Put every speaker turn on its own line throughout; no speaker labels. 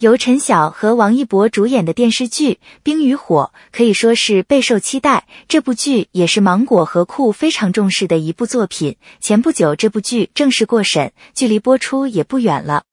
由陈晓和王一博主演的电视剧《冰与火》可以说是备受期待。这部剧也是芒果和酷非常重视的一部作品。前不久，这部剧正式过审，距离播出也不远了。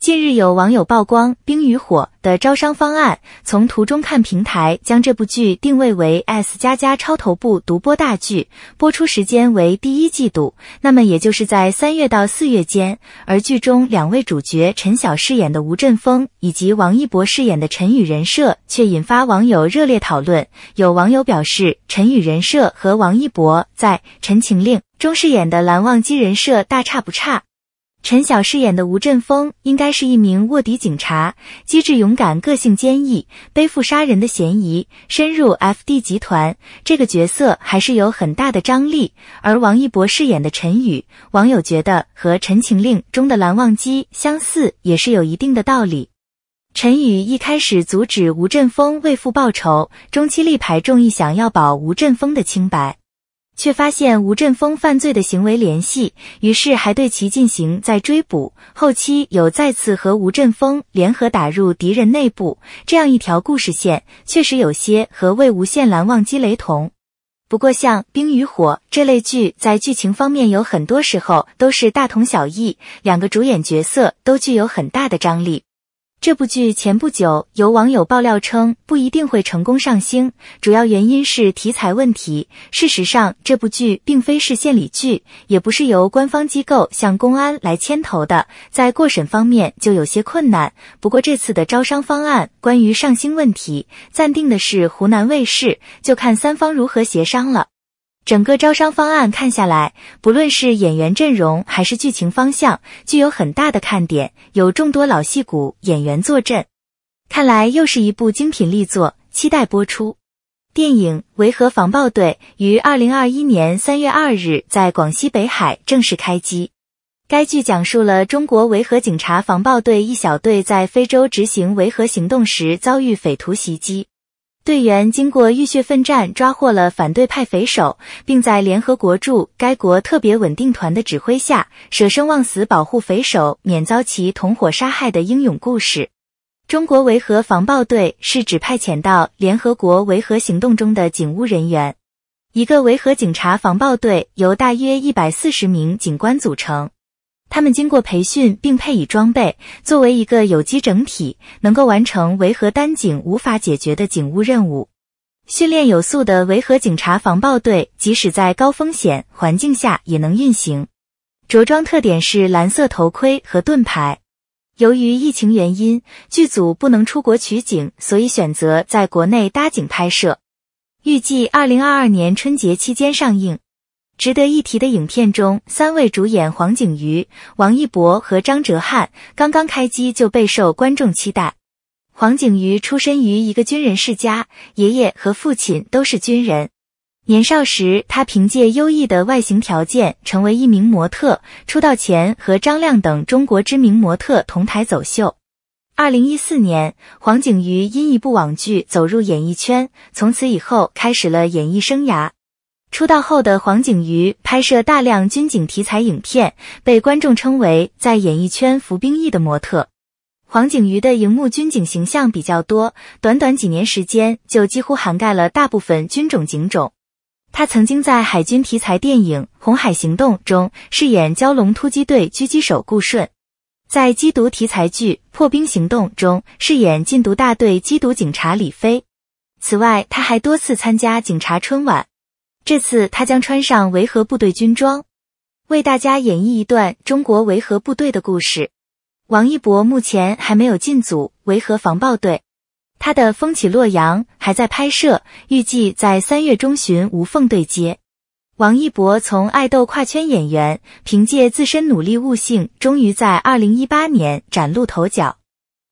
近日，有网友曝光《冰与火》的招商方案。从图中看，平台将这部剧定位为 S 加加超头部独播大剧，播出时间为第一季度，那么也就是在三月到四月间。而剧中两位主角陈晓饰演的吴镇峰以及王一博饰演的陈宇人设却引发网友热烈讨论。有网友表示，陈宇人设和王一博在《陈情令》中饰演的蓝忘机人设大差不差。陈晓饰演的吴振峰应该是一名卧底警察，机智勇敢，个性坚毅，背负杀人的嫌疑，深入 FD 集团。这个角色还是有很大的张力。而王一博饰演的陈宇，网友觉得和《陈情令》中的蓝忘机相似，也是有一定的道理。陈宇一开始阻止吴振峰为父报仇，中期力排众议，想要保吴振峰的清白。却发现吴振峰犯罪的行为联系，于是还对其进行再追捕。后期有再次和吴振峰联合打入敌人内部，这样一条故事线确实有些和《魏无羡蓝忘机》雷同。不过像《冰与火》这类剧，在剧情方面有很多时候都是大同小异，两个主演角色都具有很大的张力。这部剧前不久有网友爆料称，不一定会成功上星，主要原因是题材问题。事实上，这部剧并非是献礼剧，也不是由官方机构向公安来牵头的，在过审方面就有些困难。不过这次的招商方案关于上星问题，暂定的是湖南卫视，就看三方如何协商了。整个招商方案看下来，不论是演员阵容还是剧情方向，具有很大的看点，有众多老戏骨演员坐镇，看来又是一部精品力作，期待播出。电影《维和防暴队》于二零二一年三月二日在广西北海正式开机。该剧讲述了中国维和警察防暴队一小队在非洲执行维和行动时遭遇匪徒袭击。队员经过浴血奋战，抓获了反对派匪首，并在联合国驻该国特别稳定团的指挥下，舍生忘死保护匪首免遭其同伙杀害的英勇故事。中国维和防暴队是指派遣到联合国维和行动中的警务人员。一个维和警察防暴队由大约一百四十名警官组成。他们经过培训并配以装备，作为一个有机整体，能够完成维和单警无法解决的警务任务。训练有素的维和警察防暴队，即使在高风险环境下也能运行。着装特点是蓝色头盔和盾牌。由于疫情原因，剧组不能出国取景，所以选择在国内搭景拍摄。预计二零二二年春节期间上映。值得一提的影片中，三位主演黄景瑜、王一博和张哲瀚刚刚开机就备受观众期待。黄景瑜出身于一个军人世家，爷爷和父亲都是军人。年少时，他凭借优异的外形条件成为一名模特，出道前和张亮等中国知名模特同台走秀。二零一四年，黄景瑜因一部网剧走入演艺圈，从此以后开始了演艺生涯。出道后的黄景瑜拍摄大量军警题材影片，被观众称为在演艺圈服兵役的模特。黄景瑜的荧幕军警形象比较多，短短几年时间就几乎涵盖了大部分军种警种。他曾经在海军题材电影《红海行动》中饰演蛟龙突击队狙击手顾顺，在缉毒题材剧《破冰行动》中饰演禁毒大队缉毒警察李飞。此外，他还多次参加警察春晚。这次他将穿上维和部队军装，为大家演绎一段中国维和部队的故事。王一博目前还没有进组维和防暴队，他的《风起洛阳》还在拍摄，预计在三月中旬无缝对接。王一博从爱豆跨圈演员，凭借自身努力悟性，终于在二零一八年崭露头角。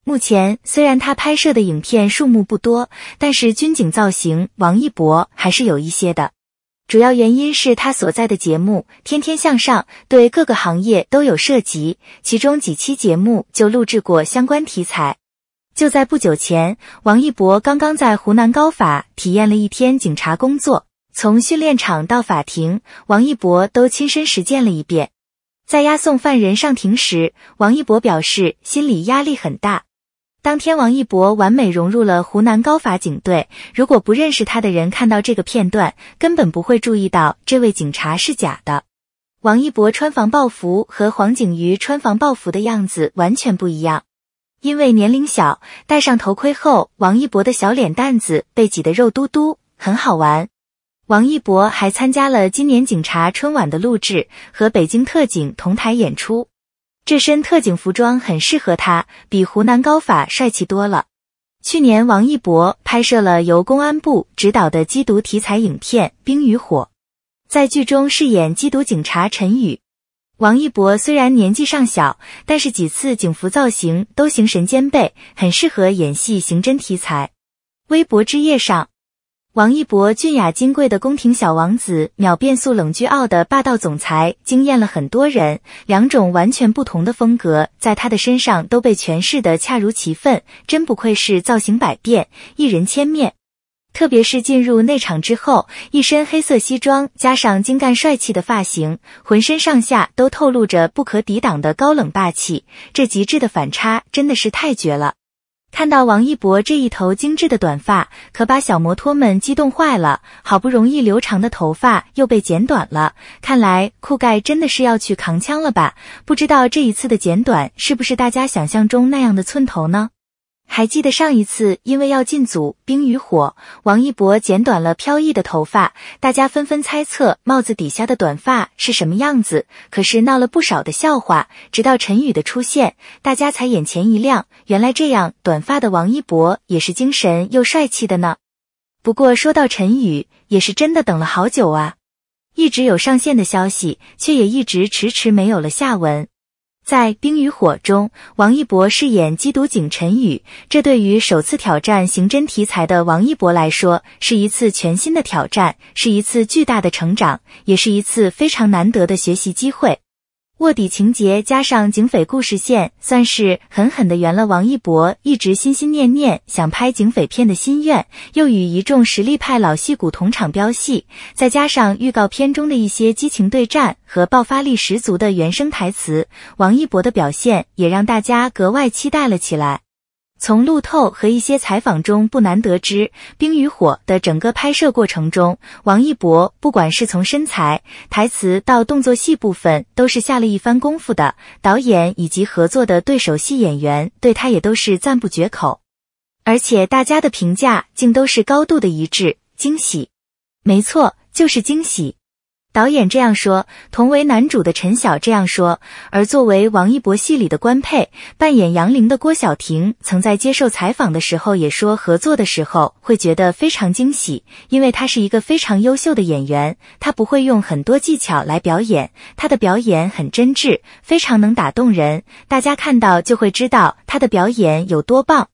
目前虽然他拍摄的影片数目不多，但是军警造型王一博还是有一些的。主要原因是他所在的节目《天天向上》对各个行业都有涉及，其中几期节目就录制过相关题材。就在不久前，王一博刚刚在湖南高法体验了一天警察工作，从训练场到法庭，王一博都亲身实践了一遍。在押送犯人上庭时，王一博表示心理压力很大。当天王一博完美融入了湖南高法警队，如果不认识他的人看到这个片段，根本不会注意到这位警察是假的。王一博穿防暴服和黄景瑜穿防暴服的样子完全不一样，因为年龄小，戴上头盔后，王一博的小脸蛋子被挤得肉嘟嘟，很好玩。王一博还参加了今年警察春晚的录制，和北京特警同台演出。这身特警服装很适合他，比湖南高法帅气多了。去年，王一博拍摄了由公安部指导的缉毒题材影片《冰与火》，在剧中饰演缉毒警察陈宇。王一博虽然年纪尚小，但是几次警服造型都形神兼备，很适合演戏刑侦题材。微博之夜上。王一博俊雅金贵的宫廷小王子，秒变速冷居傲的霸道总裁，惊艳了很多人。两种完全不同的风格，在他的身上都被诠释的恰如其分，真不愧是造型百变，一人千面。特别是进入内场之后，一身黑色西装加上精干帅气的发型，浑身上下都透露着不可抵挡的高冷霸气，这极致的反差真的是太绝了。看到王一博这一头精致的短发，可把小摩托们激动坏了。好不容易留长的头发又被剪短了，看来酷盖真的是要去扛枪了吧？不知道这一次的剪短是不是大家想象中那样的寸头呢？还记得上一次，因为要进组《冰与火》，王一博剪短了飘逸的头发，大家纷纷猜测帽子底下的短发是什么样子，可是闹了不少的笑话。直到陈宇的出现，大家才眼前一亮，原来这样短发的王一博也是精神又帅气的呢。不过说到陈宇，也是真的等了好久啊，一直有上线的消息，却也一直迟迟没有了下文。在《冰与火》中，王一博饰演缉毒警陈宇。这对于首次挑战刑侦题材的王一博来说，是一次全新的挑战，是一次巨大的成长，也是一次非常难得的学习机会。卧底情节加上警匪故事线，算是狠狠的圆了王一博一直心心念念想拍警匪片的心愿。又与一众实力派老戏骨同场飙戏，再加上预告片中的一些激情对战和爆发力十足的原声台词，王一博的表现也让大家格外期待了起来。从路透和一些采访中不难得知，《冰与火》的整个拍摄过程中，王一博不管是从身材、台词到动作戏部分，都是下了一番功夫的。导演以及合作的对手戏演员对他也都是赞不绝口，而且大家的评价竟都是高度的一致，惊喜，没错，就是惊喜。导演这样说，同为男主的陈晓这样说，而作为王一博戏里的官配，扮演杨凌的郭晓婷，曾在接受采访的时候也说，合作的时候会觉得非常惊喜，因为他是一个非常优秀的演员，他不会用很多技巧来表演，他的表演很真挚，非常能打动人，大家看到就会知道他的表演有多棒。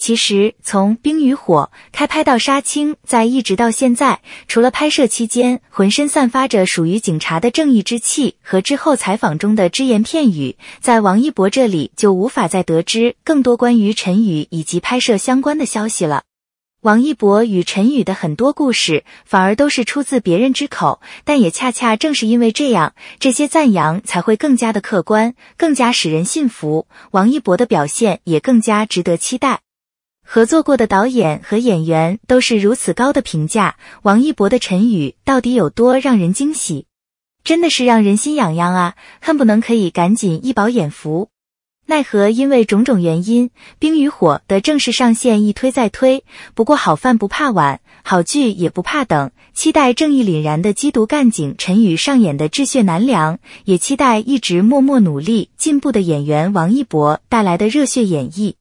其实从《冰与火》开拍到杀青，在一直到现在，除了拍摄期间浑身散发着属于警察的正义之气，和之后采访中的只言片语，在王一博这里就无法再得知更多关于陈宇以及拍摄相关的消息了。王一博与陈宇的很多故事反而都是出自别人之口，但也恰恰正是因为这样，这些赞扬才会更加的客观，更加使人信服。王一博的表现也更加值得期待。合作过的导演和演员都是如此高的评价，王一博的陈宇到底有多让人惊喜？真的是让人心痒痒啊！恨不能可以赶紧一饱眼福，奈何因为种种原因，《冰与火》的正式上线一推再推。不过好饭不怕晚，好剧也不怕等。期待正义凛然的缉毒干警陈宇上演的智血难量》，也期待一直默默努力进步的演员王一博带来的热血演绎。